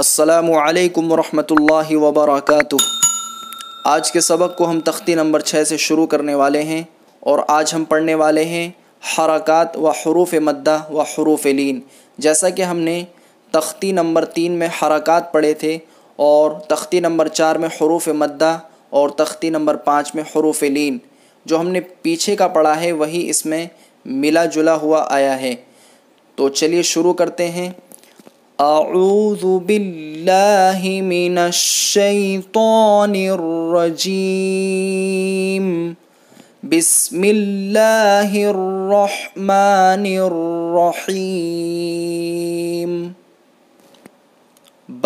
असलकम वरहमल वबरक आज के सबक को हम तख्ती नंबर छः से शुरू करने वाले हैं और आज हम पढ़ने वाले हैं हरकत व हरूफ मद्दा व हरूफ लीन जैसा कि हमने तख्ती नंबर तीन में हरकत पढ़े थे और तख्ती नंबर चार में हरूफ मद्दा और तख्ती नंबर पाँच में हरूफ लीन जो हमने पीछे का पढ़ा है वही इसमें मिला जुला हुआ आया है तो चलिए शुरू करते हैं أعوذ بالله من الشيطان الرجيم بسم الله الرحمن الرحيم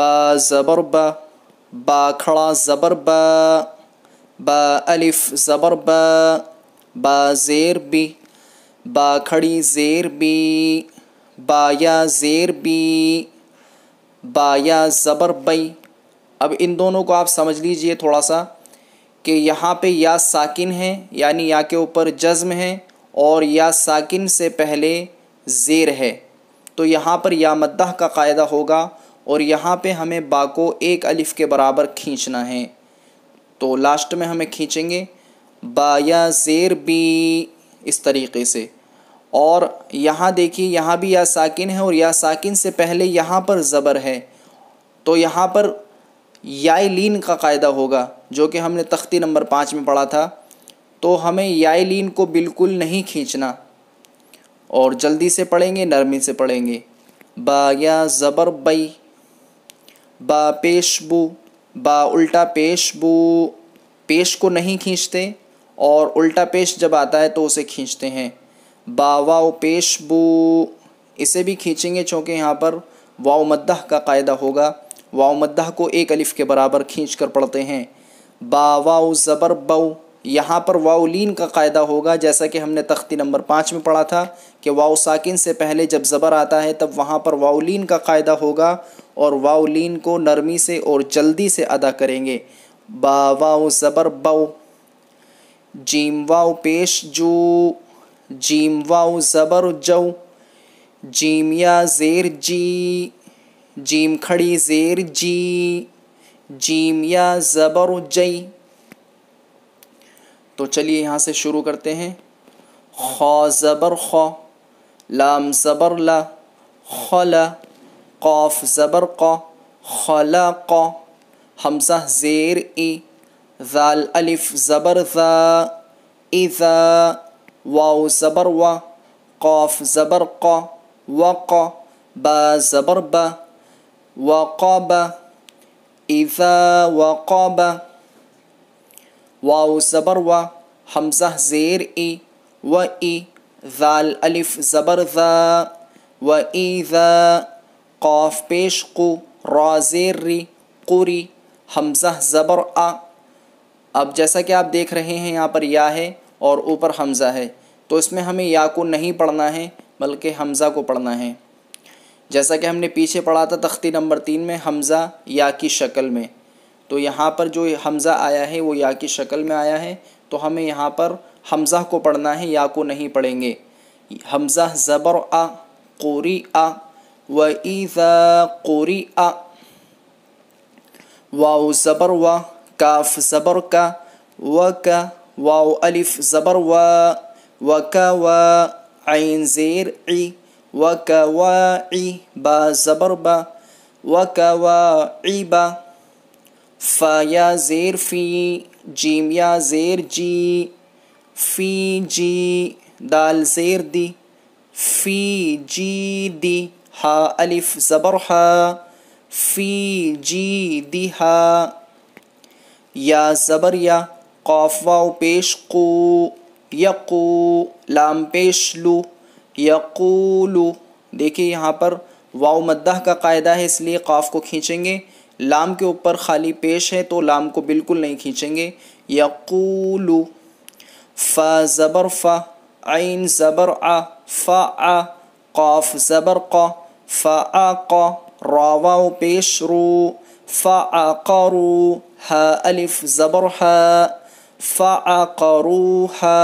با زبربا با كرا زبربا با الف زبربا با زير بي با كري زير بي با يا زير بي बा या ज़बर बई अब इन दोनों को आप समझ लीजिए थोड़ा सा कि यहाँ पे या साकिन है यानी या के ऊपर जज्म है और या साकिन से पहले ज़ेर है तो यहाँ पर या मद्दा का कायदा होगा और यहाँ पे हमें बा को एक अलिफ़ के बराबर खींचना है तो लास्ट में हमें खींचेंगे बा या ज़ेर बी इस तरीके से और यहाँ देखिए यहाँ भी या साकिन है और या साकिन से पहले यहाँ पर ज़बर है तो यहाँ पर लीन का कायदा होगा जो कि हमने तख्ती नंबर पाँच में पढ़ा था तो हमें लीन को बिल्कुल नहीं खींचना और जल्दी से पढ़ेंगे नरमी से पढ़ेंगे बा या ज़बर बई बा पेशबू बा उल्टा पेशबू पेश को नहीं खींचते और उल्टा पेश जब आता है तो उसे खींचते हैं बावाओ पेश बू इसे भी खींचेंगे चूँकि यहाँ पर वाव का कायदा होगा वाव मद्दह को एक अलिफ के बराबर खींच कर पढ़ते हैं बावाओ ज़बर बऊ यहाँ पर वाउलिन लीन का कायदा होगा जैसा कि हमने तख्ती नंबर पाँच में पढ़ा था कि वाव साकिन से पहले जब ज़बर आता है तब वहाँ पर वाउलिन लीन का कायदा होगा और वाव लीन को नरमी से और जल्दी से अदा करेंगे बा ज़बर बऊ जीम वाव पेश जू जीम वाऊ ज़बर उज्जऊ जीम या ज़ेर जी जीम खड़ी ज़ेर जी जीम या ज़बर उज्जई तो चलिए यहाँ से शुरू करते हैं खा ज़बर खा लाम ज़बर ला खला कौफ ज़बर क खला क हमसा ज़ेर ई ज़ाल अलिफ ज़बर ज़ा इज़ा वाओ ज़बर वा कौफ ज़बर क़ा वक़ बा ज़बर ब वक़ब इज़ा वक़ब वाओ ज़बर वा हमज़ा ज़ेर ए व ई ज़ाल अलिफ ज़बर ज व ईज़ा कौफ पेश को रा ज़ेर री कुरी हमज़ा ज़बर आ अब जैसा कि आप देख रहे हैं यहाँ पर या है और ऊपर हमज़ा है तो इसमें हमें या को नहीं पढ़ना है बल्कि हमज़ा को पढ़ना है जैसा कि हमने पीछे पढ़ा था तख्ती नंबर तीन में हमज़ा या की शक्ल में तो यहाँ पर जो हमज़ा आया है वो या की शक्ल में आया है तो हमें यहाँ पर हमज़ा को पढ़ना है या को नहीं पढ़ेंगे हमज़ा ज़बर आ कोरी आ व ईज़ा कोरी आ वाह ज़बर व काफ ज़बर का व का واو ألف زبر و وكا و عين زير عي وكا و عي با زبر با وكا و عي با فا يا زير في جيم يا زير جي في جي دال زير دي في جي دي ها ألف زبر ها في جي دي ها يا زبر يا कौफ पेश को यको लाम पेश लू यकोलू देखिए यहाँ पर वाव मद्दा का कायदा है इसलिए क़ाफ़ को खींचेंगे लाम के ऊपर खाली पेश है तो लाम को बिल्कुल नहीं खींचेंगे यकोलू फ़ा ज़बर फ़ा आइन ज़बर आ फ़ा आ कौफ ज़बर क फ़ा आ क़ा पेश रू फ़ा आ करू हा अलिफ ज़बर हा فعقروها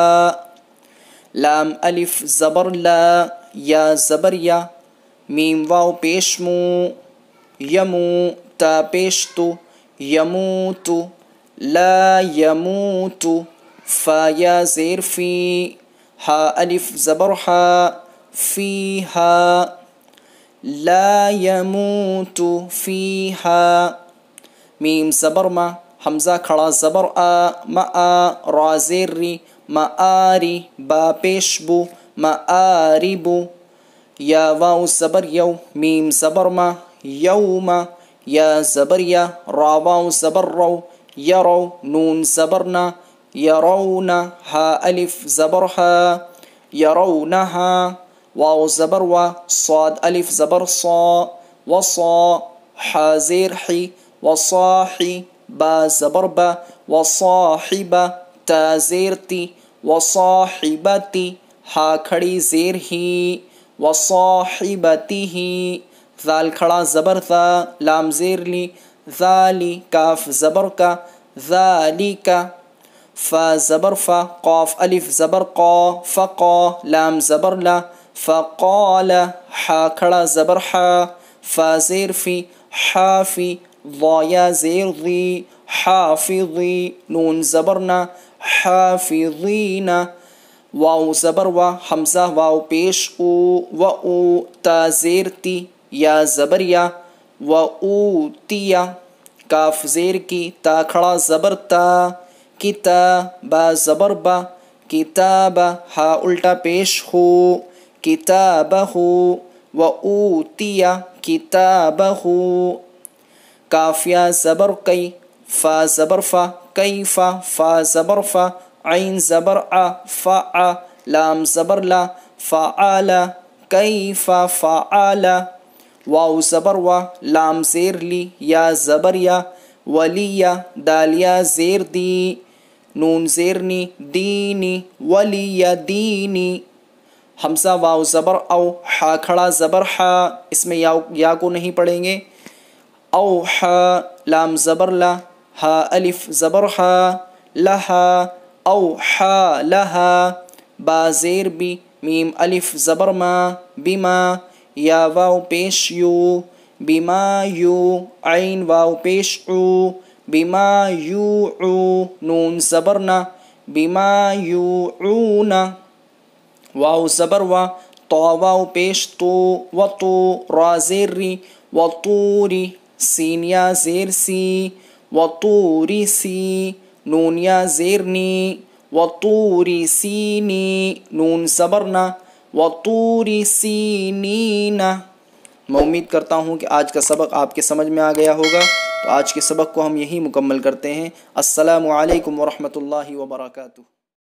لام ألف زبر لا يا زبر يا ميم واو بيشمو يمو تا بيشتو يموت لا يموت فيا زير في ها ألف زبرها فيها لا يموت فيها ميم ما حمزة كرا زبر ا ما ا ما آري با پیش بو مآری بو يا واو زبر يو ميم زبر ما یوم يا زبر يا را واو زبر رو يرو نون زبرنا يرون ها ألف زبرها يرونها واو زبر و صاد ألف زبر صا وصا حازير حي وصاحي بازبربا وصاحبة تازيرتي وصاحبتي هاكري زيرهي ہی وصاحبتی ذال کھڑا زبر ذا لام زیر لی ذالی کاف زبر کا ذالی کا فا زبر فا قاف الف زبر قا فقا لام زبر لا فقال حا کھڑا زبر حا فا زیر فی حافی ضایزیری حافظی نون زبرنا حافظینا واو زبر و حمزه واو پیش او و او تازیرتی یا زبر یا و او تیا کاف زیر کی تا کھڑا زبر تا کتابا زبر با کتابا ہا الٹا پیش ہو کتابہ و اوتیا کتابہ काफिया ज़बर कई फ़ा ज़बर फ़ा कई फ़ा फ़ा ज़बर फ़ा आइन ज़बर आ फ़ा आ लाम ज़बर ला फ़ा आला कई फ़ा फ़ा आला वाओ ज़बर वा लाम ज़ेर ली या ज़बर या वली या दालिया ज़ेर दी नून ज़ेरनी दीनी वली या दीनी हमसा वाउ ज़बर आओ हा खड़ा ज़बर हा इसमें या, या को नहीं पढ़ेंगे أوحى لام زبر لا ها ألف زبرها لها أوحى لها با زير بي ميم ألف زبر ما بما يا واو بيش يو بما يو عين واو بيش عو بما عو نون زبرنا بما يو عونا واو زبر و طا واو بيش طو وطو رازيري وطوري सीनिया जेर सी वतूरी सी नून या जेर नी वतूरी सीनी नून सबरना वतूरी ना मैं उम्मीद करता हूँ कि आज का सबक आपके समझ में आ गया होगा तो आज के सबक को हम यही मुकम्मल करते हैं असलकम वरहमल वर्का